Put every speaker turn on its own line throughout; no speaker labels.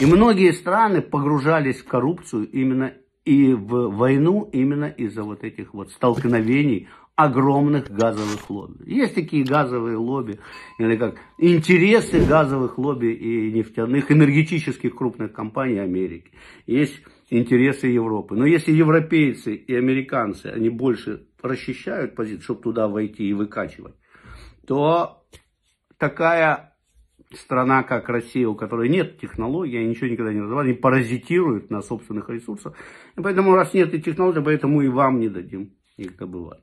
И многие страны погружались в коррупцию именно и в войну именно из-за вот этих вот столкновений огромных газовых лобби. Есть такие газовые лобби, или как интересы газовых лобби и нефтяных, энергетических крупных компаний Америки. Есть интересы Европы. Но если европейцы и американцы, они больше расчищают позицию, чтобы туда войти и выкачивать, то такая страна, как Россия, у которой нет технологий, они ничего никогда не развивали, они паразитируют на собственных ресурсах. И поэтому, раз нет и технологий, поэтому и вам не дадим их добывать.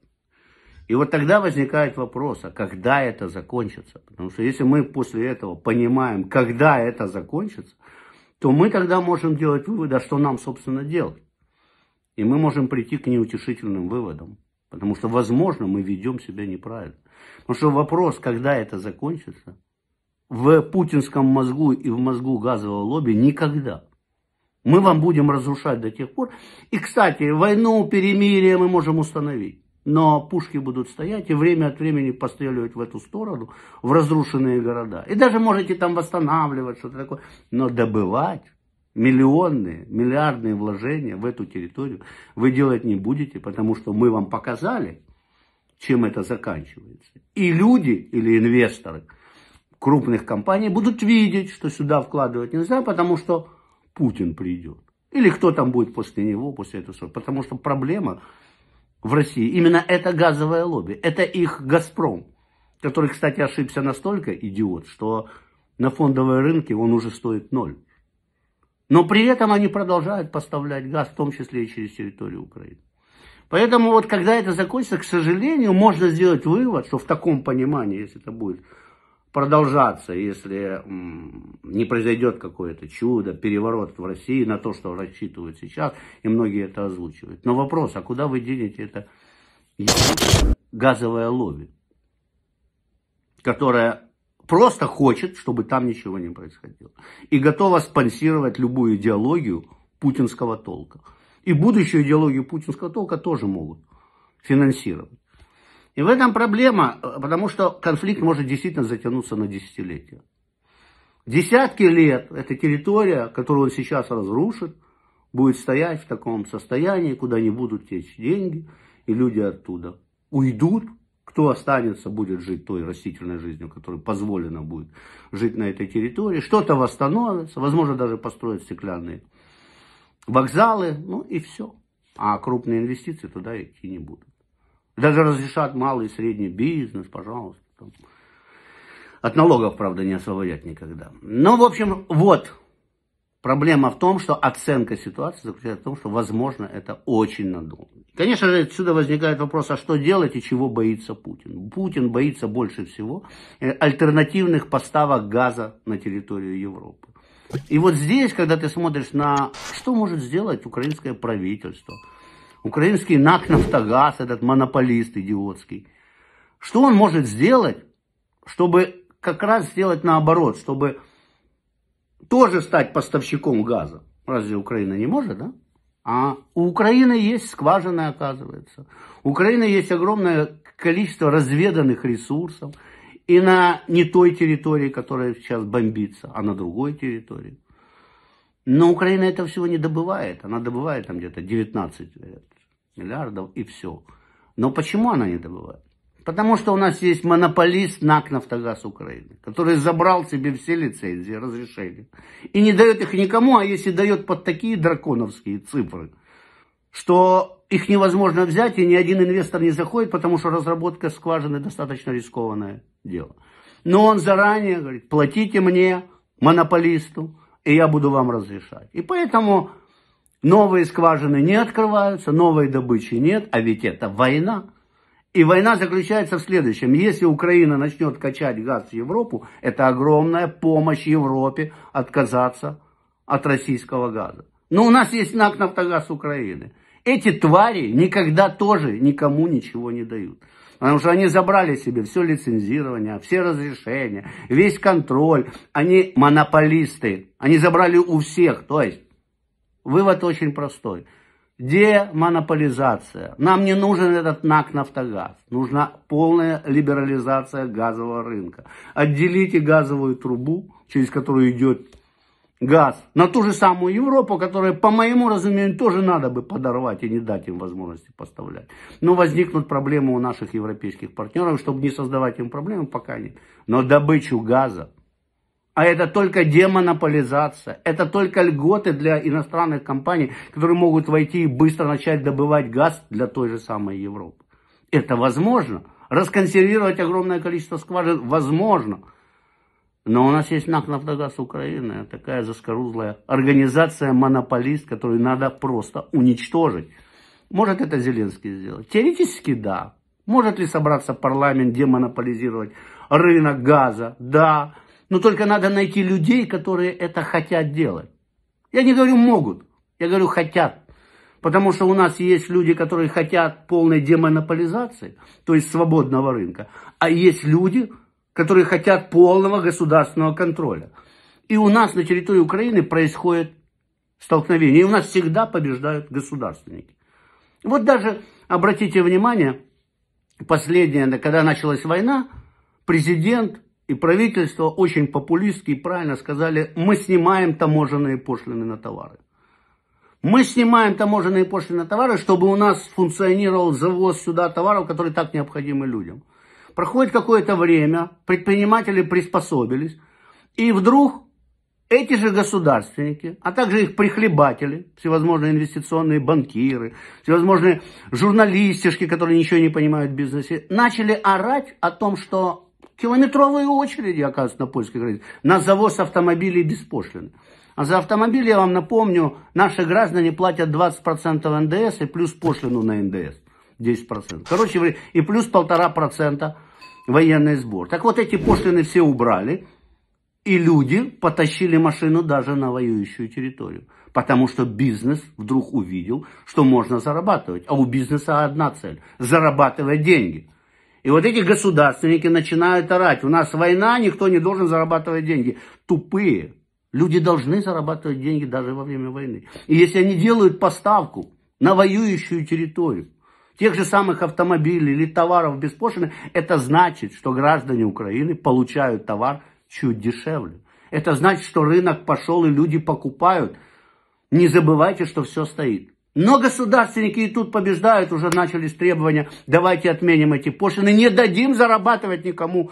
И вот тогда возникает вопрос, а когда это закончится? Потому что если мы после этого понимаем, когда это закончится, то мы тогда можем делать выводы, а что нам, собственно, делать. И мы можем прийти к неутешительным выводам. Потому что, возможно, мы ведем себя неправильно. Потому что вопрос, когда это закончится, в путинском мозгу и в мозгу газового лобби никогда. Мы вам будем разрушать до тех пор. И, кстати, войну, перемирие мы можем установить. Но пушки будут стоять и время от времени постреливать в эту сторону, в разрушенные города. И даже можете там восстанавливать, что-то такое. Но добывать миллионные, миллиардные вложения в эту территорию вы делать не будете, потому что мы вам показали, чем это заканчивается. И люди или инвесторы – крупных компаний будут видеть, что сюда вкладывать нельзя, потому что Путин придет. Или кто там будет после него, после этого. Потому что проблема в России именно это газовое лобби. Это их «Газпром», который, кстати, ошибся настолько, идиот, что на фондовые рынке он уже стоит ноль. Но при этом они продолжают поставлять газ, в том числе и через территорию Украины. Поэтому вот когда это закончится, к сожалению, можно сделать вывод, что в таком понимании, если это будет продолжаться, если не произойдет какое-то чудо, переворот в России на то, что рассчитывают сейчас, и многие это озвучивают. Но вопрос, а куда вы денете это газовое лобби, которое просто хочет, чтобы там ничего не происходило, и готова спонсировать любую идеологию путинского толка. И будущую идеологию путинского толка тоже могут финансировать. И в этом проблема, э, потому что конфликт может действительно затянуться на десятилетия. Десятки лет эта территория, которую он сейчас разрушит, будет стоять в таком состоянии, куда не будут течь деньги, и люди оттуда уйдут. Кто останется, будет жить той растительной жизнью, которой позволено будет жить на этой территории. Что-то восстановится, возможно, даже построят стеклянные вокзалы, ну и все. А крупные инвестиции туда идти не будут. Даже разрешат малый и средний бизнес, пожалуйста. От налогов, правда, не освободят никогда. Ну, в общем, вот. Проблема в том, что оценка ситуации заключается в том, что, возможно, это очень надолго. Конечно же, отсюда возникает вопрос, а что делать и чего боится Путин? Путин боится больше всего э, альтернативных поставок газа на территорию Европы. И вот здесь, когда ты смотришь на что может сделать украинское правительство – Украинский НАК «Нафтогаз», этот монополист идиотский. Что он может сделать, чтобы как раз сделать наоборот, чтобы тоже стать поставщиком газа? Разве Украина не может, да? А у Украины есть скважины, оказывается. У Украины есть огромное количество разведанных ресурсов. И на не той территории, которая сейчас бомбится, а на другой территории. Но Украина этого всего не добывает. Она добывает там где-то 19 лет миллиардов и все. Но почему она не добывает? Потому что у нас есть монополист НАК «Нафтогаз Украины», который забрал себе все лицензии, разрешения. И не дает их никому, а если дает под такие драконовские цифры, что их невозможно взять, и ни один инвестор не заходит, потому что разработка скважины достаточно рискованное дело. Но он заранее говорит, платите мне, монополисту, и я буду вам разрешать. И поэтому Новые скважины не открываются, новой добычи нет, а ведь это война. И война заключается в следующем. Если Украина начнет качать газ в Европу, это огромная помощь Европе отказаться от российского газа. Но у нас есть знак «Нафтогаз Украины». Эти твари никогда тоже никому ничего не дают. Потому что они забрали себе все лицензирование, все разрешения, весь контроль. Они монополисты. Они забрали у всех. То есть Вывод очень простой. Демонополизация. Нам не нужен этот НАК «Нафтогаз». Нужна полная либерализация газового рынка. Отделите газовую трубу, через которую идет газ, на ту же самую Европу, которая, по моему разумению, тоже надо бы подорвать и не дать им возможности поставлять. Но возникнут проблемы у наших европейских партнеров, чтобы не создавать им проблемы, пока нет. Но добычу газа а это только демонополизация, это только льготы для иностранных компаний, которые могут войти и быстро начать добывать газ для той же самой Европы. Это возможно. Расконсервировать огромное количество скважин возможно. Но у нас есть НАК «Нафтогаз Украины», такая заскорузлая организация-монополист, которую надо просто уничтожить. Может это Зеленский сделать? Теоретически да. Может ли собраться парламент демонополизировать рынок газа? Да. Но только надо найти людей, которые это хотят делать. Я не говорю могут, я говорю хотят. Потому что у нас есть люди, которые хотят полной демонополизации, то есть свободного рынка. А есть люди, которые хотят полного государственного контроля. И у нас на территории Украины происходит столкновение. И у нас всегда побеждают государственники. Вот даже, обратите внимание, последняя, когда началась война, президент и правительство очень популистски и правильно сказали, мы снимаем таможенные пошлины на товары. Мы снимаем таможенные пошлины на товары, чтобы у нас функционировал завоз сюда товаров, которые так необходимы людям. Проходит какое-то время, предприниматели приспособились, и вдруг эти же государственники, а также их прихлебатели, всевозможные инвестиционные банкиры, всевозможные журналистишки, которые ничего не понимают в бизнесе, начали орать о том, что Километровые очереди, оказывается, на польской границе. На завоз автомобилей без пошлины. А за автомобиль, я вам напомню, наши граждане платят 20% НДС и плюс пошлину на НДС. 10%. Короче, и плюс 1,5% военный сбор. Так вот, эти пошлины все убрали. И люди потащили машину даже на воюющую территорию. Потому что бизнес вдруг увидел, что можно зарабатывать. А у бизнеса одна цель – зарабатывать деньги. И вот эти государственники начинают орать. У нас война, никто не должен зарабатывать деньги. Тупые. Люди должны зарабатывать деньги даже во время войны. И если они делают поставку на воюющую территорию, тех же самых автомобилей или товаров без пошлины, это значит, что граждане Украины получают товар чуть дешевле. Это значит, что рынок пошел и люди покупают. Не забывайте, что все стоит. Но государственники и тут побеждают, уже начались требования, давайте отменим эти пошлины, не дадим зарабатывать никому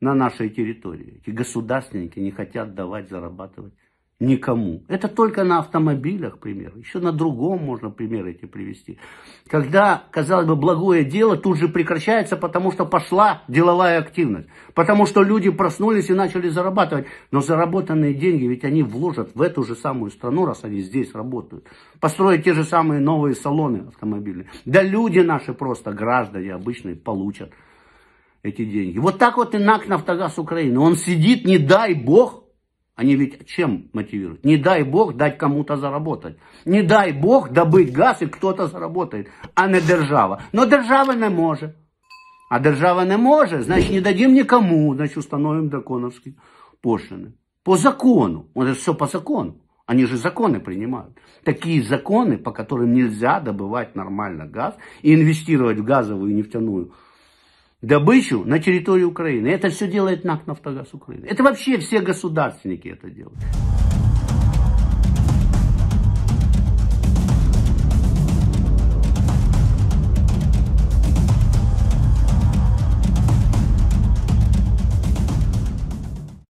на нашей территории. Эти государственники не хотят давать зарабатывать никому. Это только на автомобилях пример. Еще на другом можно примеры эти привести. Когда, казалось бы, благое дело тут же прекращается, потому что пошла деловая активность. Потому что люди проснулись и начали зарабатывать. Но заработанные деньги ведь они вложат в эту же самую страну, раз они здесь работают. построить те же самые новые салоны автомобильные. Да люди наши просто, граждане обычные, получат эти деньги. Вот так вот и НАК «Нафтогаз Украины». Он сидит, не дай бог, они ведь чем мотивируют? Не дай бог дать кому-то заработать. Не дай бог добыть газ, и кто-то заработает, а не держава. Но держава не может, А держава не может, значит не дадим никому, значит установим драконовські пошлины По закону. Это все по закону. Они же законы принимают. Такие законы, по которым нельзя добывать нормально газ и инвестировать в газовую и нефтяную добычу на территории Украины. Это все делает НАК «Нафтогаз Украины». Это вообще все государственники это делают.